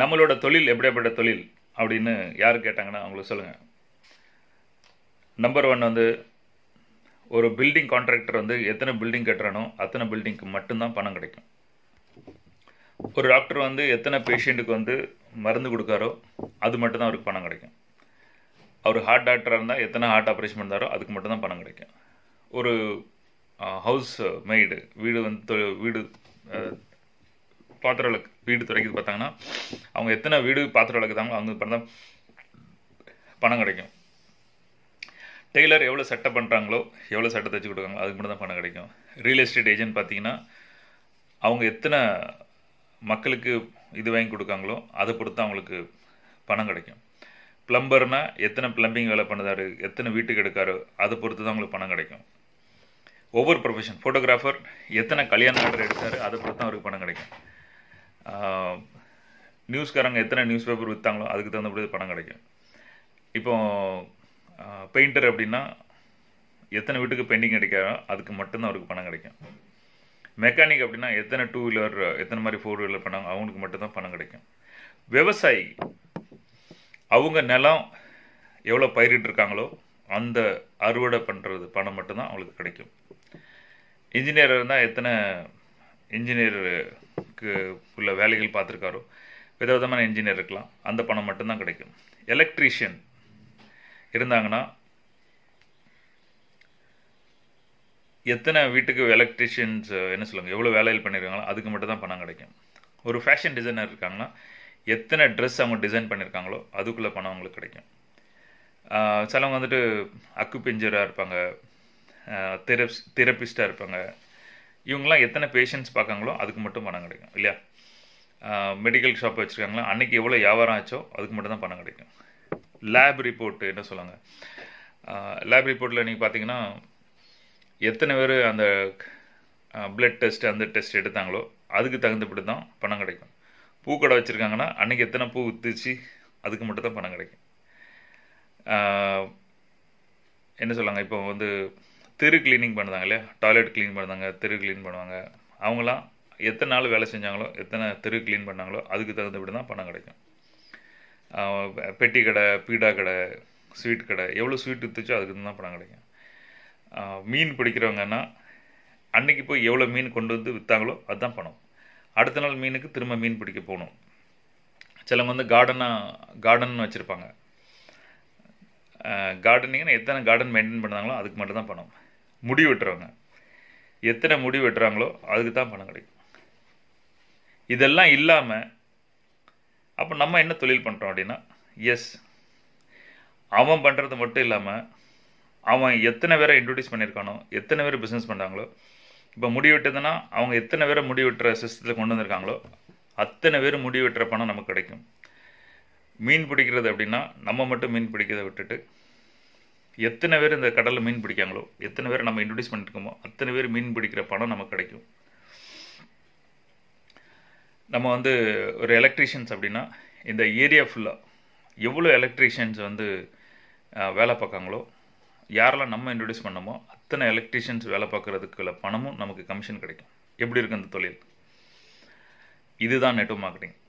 நம்மளோட தொழில் எப்படியாப்பட்ட தொழில் அப்படின்னு யார் கேட்டாங்கன்னா அவங்களுக்கு சொல்லுங்கள் நம்பர் ஒன் வந்து ஒரு பில்டிங் கான்ட்ராக்டர் வந்து எத்தனை பில்டிங் கட்டுறானோ அத்தனை பில்டிங்க்கு மட்டும்தான் பணம் கிடைக்கும் ஒரு டாக்டர் வந்து எத்தனை பேஷண்ட்டுக்கு வந்து மருந்து கொடுக்காரோ அது மட்டும்தான் அவருக்கு பணம் கிடைக்கும் அவர் ஹார்ட் டாக்டராக இருந்தால் எத்தனை ஹார்ட் ஆப்ரேஷன் பண்ணாரோ அதுக்கு மட்டும்தான் பணம் கிடைக்கும் ஒரு ஹவுஸ் மெய்டு வீடு வந்து வீடு பாத்திர விளக்கு வீடு துறைக்கு பார்த்தாங்கன்னா அவங்க எத்தனை வீடு பாத்திர விளக்குதாங்களோ அவங்க பண்ண பணம் கிடைக்கும் டெய்லர் எவ்வளோ சட்டை பண்ணுறாங்களோ எவ்வளோ சட்டை தைச்சி கொடுக்காங்களோ அதுக்கு மட்டும் தான் பணம் கிடைக்கும் ரியல் எஸ்டேட் ஏஜென்ட் பார்த்தீங்கன்னா அவங்க எத்தனை மக்களுக்கு இது வாங்கி கொடுக்காங்களோ அதை பொறுத்து அவங்களுக்கு பணம் கிடைக்கும் ப்ளம்பர்னா எத்தனை பிளம்பிங் வேலை பண்ணுதாரு எத்தனை வீட்டுக்கு எடுக்காரு அதை பொறுத்து தான் அவங்களுக்கு பணம் கிடைக்கும் ஒவ்வொரு ப்ரொஃபஷன் ஃபோட்டோகிராஃபர் எத்தனை கல்யாண ஆர்டர் எடுத்தார் அதை பொறுத்து தான் அவருக்கு பணம் கிடைக்கும் நியூஸ்காரங்க எத்தனை நியூஸ் பேப்பர் விற்றாங்களோ அதுக்கு தகுந்தபடி பணம் கிடைக்கும் இப்போ பெயிண்டர் அப்படின்னா எத்தனை வீட்டுக்கு பெயிண்டிங் அடிக்காரோ அதுக்கு மட்டும்தான் அவருக்கு பணம் கிடைக்கும் மெக்கானிக் அப்படின்னா எத்தனை டூ வீலர் எத்தனை மாதிரி ஃபோர் வீலர் பண்ணாங்க அவங்களுக்கு மட்டும்தான் பணம் கிடைக்கும் விவசாயி அவங்க நிலம் எவ்வளோ பயிரிட்டுருக்காங்களோ அந்த அறுவடை பண்ணுறது பணம் மட்டும்தான் அவங்களுக்கு கிடைக்கும் இன்ஜினியர் இருந்தால் எத்தனை இன்ஜினியர் இன்ஜினியருக்கு உள்ள வேலைகள் பார்த்துருக்காரோ விதவிதமான இன்ஜினியர் இருக்கலாம் அந்த பணம் மட்டும்தான் கிடைக்கும் எலக்ட்ரீஷியன் இருந்தாங்கன்னா எத்தனை வீட்டுக்கு எலக்ட்ரிஷியன்ஸ் என்ன சொல்லுங்கள் எவ்வளோ வேலையில் பண்ணியிருக்காங்களோ அதுக்கு மட்டும் தான் பணம் கிடைக்கும் ஒரு ஃபேஷன் டிசைனர் இருக்காங்கன்னா எத்தனை ட்ரெஸ் அவங்க டிசைன் பண்ணியிருக்காங்களோ அதுக்குள்ளே பணம் அவங்களுக்கு கிடைக்கும் சிலவங்க வந்துட்டு அக்குபெஞ்சராக இருப்பாங்க தெரப் தெரப்பிஸ்டாக இருப்பாங்க இவங்களாம் எத்தனை பேஷண்ட்ஸ் பார்க்காங்களோ அதுக்கு மட்டும் பணம் கிடைக்கும் இல்லையா மெடிக்கல் ஷாப் வச்சுருக்காங்களா அன்றைக்கி எவ்வளோ வியாபாரம் ஆச்சோ அதுக்கு மட்டும் தான் பணம் கிடைக்கும் லேப் ரிப்போர்ட்டு என்ன சொல்லுவாங்க லேப் ரிப்போர்ட்டில் நீங்கள் பார்த்தீங்கன்னா எத்தனை பேர் அந்த பிளட் டெஸ்ட் அந்த டெஸ்ட் எடுத்தாங்களோ அதுக்கு தகுந்தபடி தான் பணம் கிடைக்கும் பூக்கடை வச்சுருக்காங்கன்னா அன்றைக்கி எத்தனை பூ வித்துச்சு அதுக்கு மட்டும் தான் பணம் கிடைக்கும் என்ன சொல்லுவாங்க இப்போ வந்து தெரு க்ளீனிங் பண்ணுறாங்க இல்லையா டாய்லெட் க்ளீன் பண்ணுறாங்க தெரு க்ளீன் பண்ணுவாங்க அவங்களாம் எத்தனை நாள் வேலை செஞ்சாங்களோ எத்தனை தெரு க்ளீன் பண்ணாங்களோ அதுக்கு தகுந்தபடி தான் பணம் கிடைக்கும் பெட்டி கடை பீடா கடை ஸ்வீட் கடை எவ்வளோ ஸ்வீட் விற்றுச்சோ அதுக்கு தான் பணம் கிடைக்கும் மீன் பிடிக்கிறவங்கன்னா அன்றைக்கி போய் எவ்வளோ மீன் கொண்டு வந்து விற்றாங்களோ அதுதான் பணம் அடுத்த நாள் மீனுக்கு திரும்ப மீன் பிடிக்க போகணும் சிலவங்க வந்து கார்டனாக கார்டன் வச்சுருப்பாங்க கார்டனிங்னு எத்தனை கார்டன் மெயின்டைன் பண்ணுறாங்களோ அதுக்கு மட்டும் தான் பணம் முடி வெட்டுறவங்க எத்தனை முடி வெட்டுறாங்களோ அதுக்கு தான் பணம் கிடைக்கும் இதெல்லாம் இல்லாமல் அப்போ நம்ம என்ன தொழில் பண்ணுறோம் அப்படின்னா எஸ் அவன் பண்ணுறது மட்டும் இல்லாமல் அவன் எத்தனை பேரை இன்ட்ரடியூஸ் பண்ணியிருக்கானோ எத்தனை பேர் பிஸ்னஸ் பண்ணுறாங்களோ இப்போ முடி வெட்டுதுன்னா அவங்க எத்தனை பேரை முடி வெட்டுற சிஸ்டத்தில் கொண்டு வந்திருக்காங்களோ அத்தனை பேர் முடி வெட்டுற பணம் நமக்கு கிடைக்கும் மீன் பிடிக்கிறது அப்படின்னா நம்ம மட்டும் மீன் பிடிக்கிறத விட்டுட்டு எத்தனை பேர் இந்த கடலில் மீன் பிடிக்காங்களோ எத்தனை பேர் நம்ம இன்ட்ரடியூஸ் பண்ணிட்டு அத்தனை பேர் மீன் பிடிக்கிற பணம் நமக்கு கிடைக்கும் நம்ம வந்து ஒரு எலக்ட்ரீஷியன்ஸ் அப்படின்னா இந்த ஏரியா ஃபுல்லாக எவ்வளோ எலக்ட்ரீஷியன்ஸ் வந்து வேலை பார்க்காங்களோ யாரெல்லாம் நம்ம இன்ட்ரடியூஸ் பண்ணோமோ அத்தனை எலக்ட்ரீஷியன்ஸ் வேலை பார்க்குறதுக்குள்ள பணமும் நமக்கு கமிஷன் கிடைக்கும் எப்படி இருக்குது அந்த தொழில் இதுதான் நெட்வொர்க் மார்க்கெட்டிங்